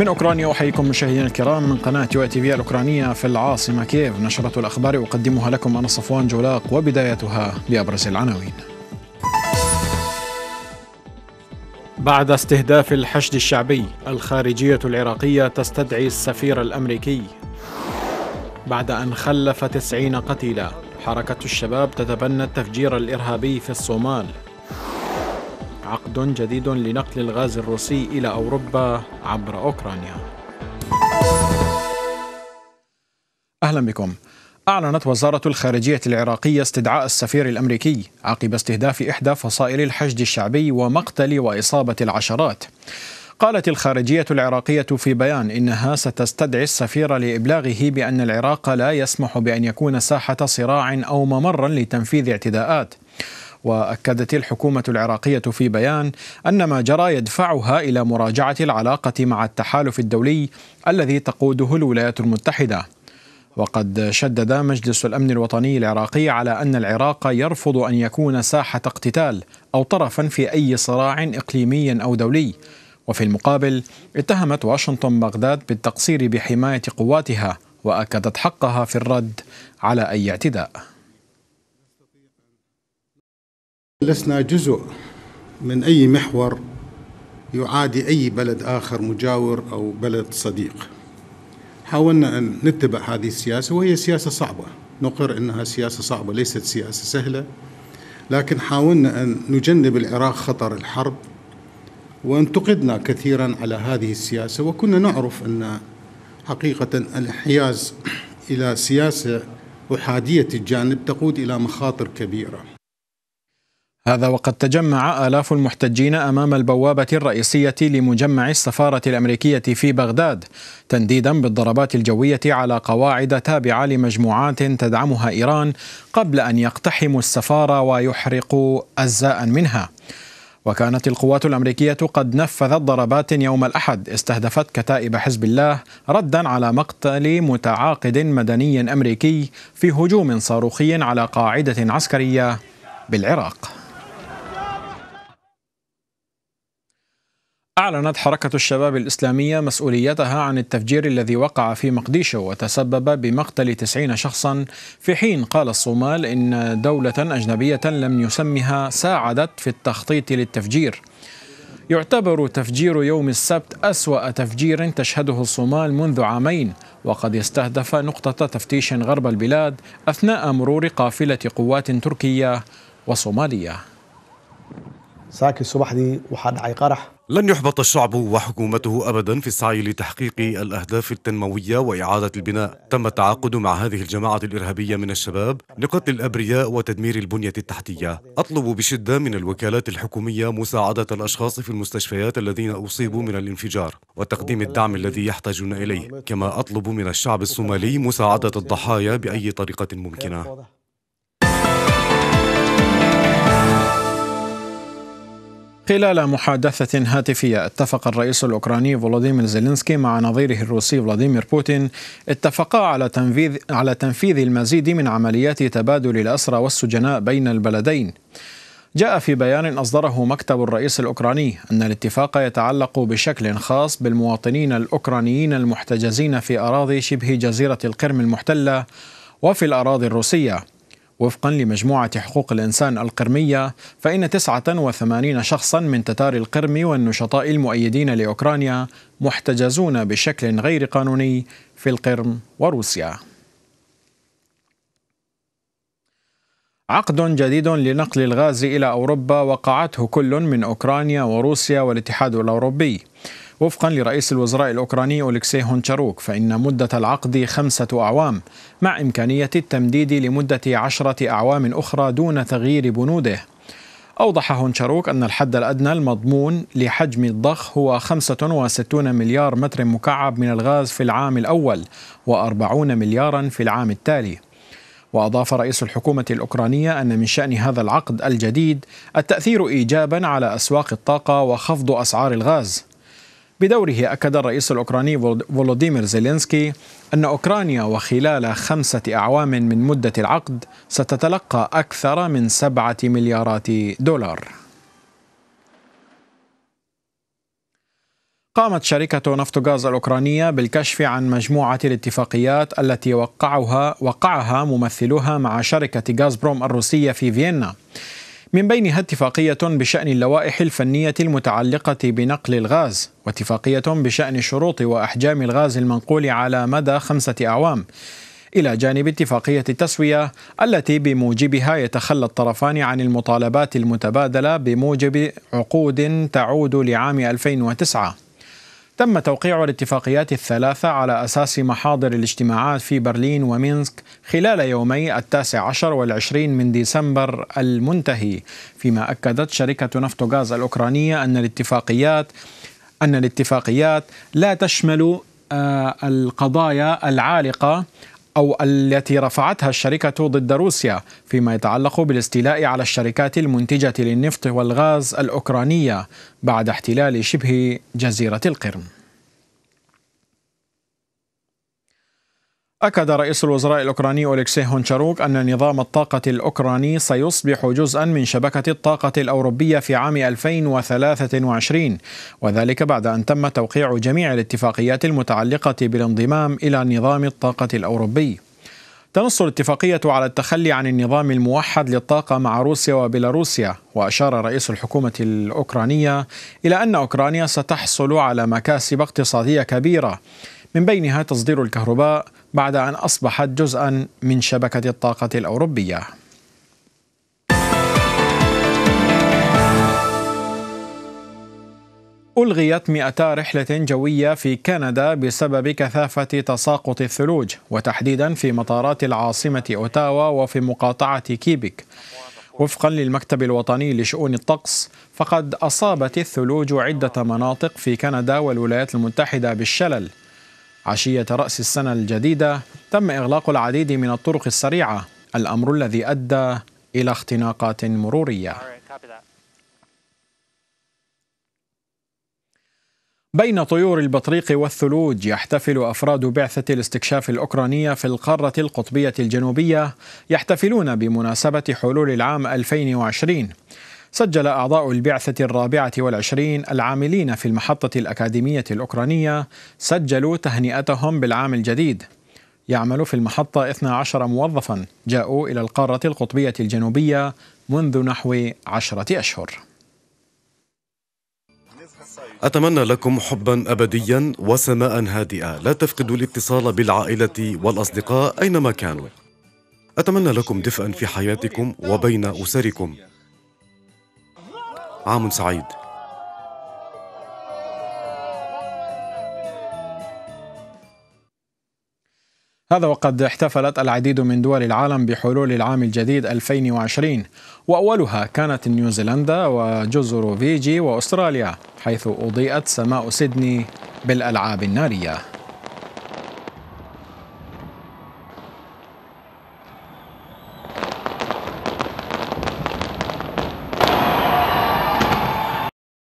من أوكرانيا أحييكم مشاهدينا الكرام من قناة يو تي في الأوكرانية في العاصمة كييف نشرة الأخبار أقدمها لكم أنا صفوان جولاق وبدايتها بأبرز العناوين بعد استهداف الحشد الشعبي الخارجية العراقية تستدعي السفير الأمريكي بعد أن خلف تسعين قتيلا حركة الشباب تتبنى التفجير الإرهابي في الصومال عقد جديد لنقل الغاز الروسي إلى أوروبا عبر أوكرانيا. أهلا بكم. أعلنت وزارة الخارجية العراقية استدعاء السفير الأمريكي عقب استهداف إحدى فصائل الحشد الشعبي ومقتل وإصابة العشرات. قالت الخارجية العراقية في بيان إنها ستستدعي السفير لإبلاغه بأن العراق لا يسمح بأن يكون ساحة صراع أو ممرا لتنفيذ اعتداءات. واكدت الحكومه العراقيه في بيان ان ما جرى يدفعها الى مراجعه العلاقه مع التحالف الدولي الذي تقوده الولايات المتحده وقد شدد مجلس الامن الوطني العراقي على ان العراق يرفض ان يكون ساحه اقتتال او طرفا في اي صراع اقليمي او دولي وفي المقابل اتهمت واشنطن بغداد بالتقصير بحمايه قواتها واكدت حقها في الرد على اي اعتداء لسنا جزء من أي محور يعادي أي بلد آخر مجاور أو بلد صديق حاولنا أن نتبع هذه السياسة وهي سياسة صعبة نقر أنها سياسة صعبة ليست سياسة سهلة لكن حاولنا أن نجنب العراق خطر الحرب وانتقدنا كثيرا على هذه السياسة وكنا نعرف أن حقيقة الانحياز إلى سياسة أحادية الجانب تقود إلى مخاطر كبيرة هذا وقد تجمع آلاف المحتجين أمام البوابة الرئيسية لمجمع السفارة الأمريكية في بغداد تنديدا بالضربات الجوية على قواعد تابعة لمجموعات تدعمها إيران قبل أن يقتحموا السفارة ويحرقوا أجزاء منها وكانت القوات الأمريكية قد نفذت ضربات يوم الأحد استهدفت كتائب حزب الله ردا على مقتل متعاقد مدني أمريكي في هجوم صاروخي على قاعدة عسكرية بالعراق أعلنت حركة الشباب الإسلامية مسؤوليتها عن التفجير الذي وقع في مقديشو وتسبب بمقتل 90 شخصا في حين قال الصومال إن دولة أجنبية لم يسمها ساعدت في التخطيط للتفجير يعتبر تفجير يوم السبت أسوأ تفجير تشهده الصومال منذ عامين وقد استهدف نقطة تفتيش غرب البلاد أثناء مرور قافلة قوات تركية وصومالية ساكي الصبح دي وحد عيقرح لن يحبط الشعب وحكومته ابدا في السعي لتحقيق الاهداف التنمويه واعاده البناء، تم التعاقد مع هذه الجماعه الارهابيه من الشباب لقتل الابرياء وتدمير البنيه التحتيه، اطلب بشده من الوكالات الحكوميه مساعده الاشخاص في المستشفيات الذين اصيبوا من الانفجار وتقديم الدعم الذي يحتاجون اليه، كما اطلب من الشعب الصومالي مساعده الضحايا باي طريقه ممكنه. خلال محادثة هاتفية اتفق الرئيس الأوكراني فولوديمير زيلينسكي مع نظيره الروسي فلاديمير بوتين اتفقا على تنفيذ على تنفيذ المزيد من عمليات تبادل الأسرى والسجناء بين البلدين. جاء في بيان أصدره مكتب الرئيس الأوكراني أن الاتفاق يتعلق بشكل خاص بالمواطنين الأوكرانيين المحتجزين في أراضي شبه جزيرة القرم المحتلة وفي الأراضي الروسية وفقا لمجموعة حقوق الإنسان القرمية فإن 89 شخصا من تتار القرم والنشطاء المؤيدين لأوكرانيا محتجزون بشكل غير قانوني في القرم وروسيا عقد جديد لنقل الغاز إلى أوروبا وقعته كل من أوكرانيا وروسيا والاتحاد الأوروبي وفقا لرئيس الوزراء الأوكراني اوليكسي هونشاروك فإن مدة العقد خمسة أعوام مع إمكانية التمديد لمدة عشرة أعوام أخرى دون تغيير بنوده أوضح هونشاروك أن الحد الأدنى المضمون لحجم الضخ هو 65 مليار متر مكعب من الغاز في العام الأول و40 مليارا في العام التالي وأضاف رئيس الحكومة الأوكرانية أن من شأن هذا العقد الجديد التأثير إيجابا على أسواق الطاقة وخفض أسعار الغاز بدوره أكد الرئيس الأوكراني فولوديمير زيلينسكي أن أوكرانيا وخلال خمسة أعوام من مدة العقد ستتلقى أكثر من سبعة مليارات دولار قامت شركة نفط غاز الأوكرانية بالكشف عن مجموعة الاتفاقيات التي وقعها وقعها ممثلوها مع شركة غاز بروم الروسية في فيينا من بينها اتفاقية بشأن اللوائح الفنية المتعلقة بنقل الغاز واتفاقية بشأن شروط وأحجام الغاز المنقول على مدى خمسة أعوام إلى جانب اتفاقية التسوية التي بموجبها يتخلى الطرفان عن المطالبات المتبادلة بموجب عقود تعود لعام 2009 تم توقيع الاتفاقيات الثلاثة على أساس محاضر الاجتماعات في برلين ومينسك خلال يومي التاسع عشر والعشرين من ديسمبر المنتهي فيما أكدت شركة نفتوغاز الأوكرانية أن الاتفاقيات أن الاتفاقيات لا تشمل آه، القضايا العالقة أو التي رفعتها الشركة ضد روسيا فيما يتعلق بالاستيلاء على الشركات المنتجة للنفط والغاز الأوكرانية بعد احتلال شبه جزيرة القرم أكد رئيس الوزراء الأوكراني أوليكسي هونشاروك أن نظام الطاقة الأوكراني سيصبح جزءا من شبكة الطاقة الأوروبية في عام 2023 وذلك بعد أن تم توقيع جميع الاتفاقيات المتعلقة بالانضمام إلى نظام الطاقة الأوروبي تنص الاتفاقية على التخلي عن النظام الموحد للطاقة مع روسيا وبيلاروسيا وأشار رئيس الحكومة الأوكرانية إلى أن أوكرانيا ستحصل على مكاسب اقتصادية كبيرة من بينها تصدير الكهرباء بعد أن أصبحت جزءا من شبكة الطاقة الأوروبية ألغيت 200 رحلة جوية في كندا بسبب كثافة تساقط الثلوج وتحديدا في مطارات العاصمة أوتاوا وفي مقاطعة كيبيك وفقا للمكتب الوطني لشؤون الطقس فقد أصابت الثلوج عدة مناطق في كندا والولايات المتحدة بالشلل عشية رأس السنة الجديدة تم إغلاق العديد من الطرق السريعة الأمر الذي أدى إلى اختناقات مرورية بين طيور البطريق والثلوج يحتفل أفراد بعثة الاستكشاف الأوكرانية في القارة القطبية الجنوبية يحتفلون بمناسبة حلول العام 2020 سجل أعضاء البعثة الرابعة والعشرين العاملين في المحطة الأكاديمية الأوكرانية سجلوا تهنئتهم بالعام الجديد يعمل في المحطة 12 موظفا جاءوا إلى القارة القطبية الجنوبية منذ نحو عشرة أشهر أتمنى لكم حبا أبديا وسماء هادئة لا تفقدوا الاتصال بالعائلة والأصدقاء أينما كانوا أتمنى لكم دفئا في حياتكم وبين أسركم عام سعيد هذا وقد احتفلت العديد من دول العالم بحلول العام الجديد 2020 وأولها كانت نيوزيلندا وجزر فيجي وأستراليا حيث أضيئت سماء سيدني بالألعاب النارية